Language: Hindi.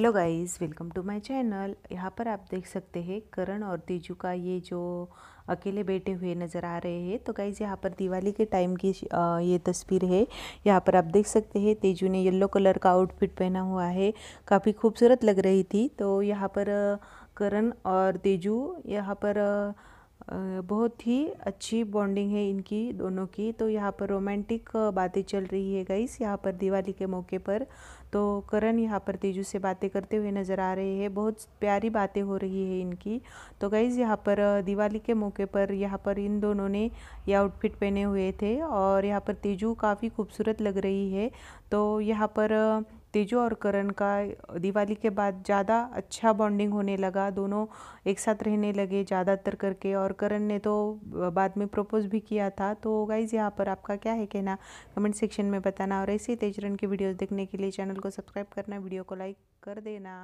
hello guys welcome to my channel यहाँ पर आप देख सकते हैं करण और तीजू का ये जो अकेले बैठे हुए नज़र आ रहे हैं तो गाइज़ यहाँ पर दिवाली के टाइम की ये तस्वीर है यहाँ पर आप देख सकते हैं तेजू ने येलो कलर का आउटफिट पहना हुआ है काफ़ी खूबसूरत लग रही थी तो यहाँ पर करण और तेजू यहाँ पर बहुत ही अच्छी बॉन्डिंग है इनकी दोनों की तो यहाँ पर रोमांटिक बातें चल रही है गाइस यहाँ पर दिवाली के मौके पर तो करण यहाँ पर तेजू से बातें करते हुए नज़र आ रहे हैं बहुत प्यारी बातें हो रही है इनकी तो गाइज़ यहाँ पर दिवाली के मौके पर यहाँ पर इन दोनों ने ये आउटफिट पहने हुए थे और यहाँ पर तेजू काफ़ी खूबसूरत लग रही है तो यहाँ पर तेजू और करण का दिवाली के बाद ज़्यादा अच्छा बॉन्डिंग होने लगा दोनों एक साथ रहने लगे ज़्यादातर करके और करण ने तो बाद में प्रपोज भी किया था तो गाइज यहाँ पर आपका क्या है कहना कमेंट सेक्शन में बताना और ऐसे तेजरन की वीडियोस देखने के लिए चैनल को सब्सक्राइब करना वीडियो को लाइक कर देना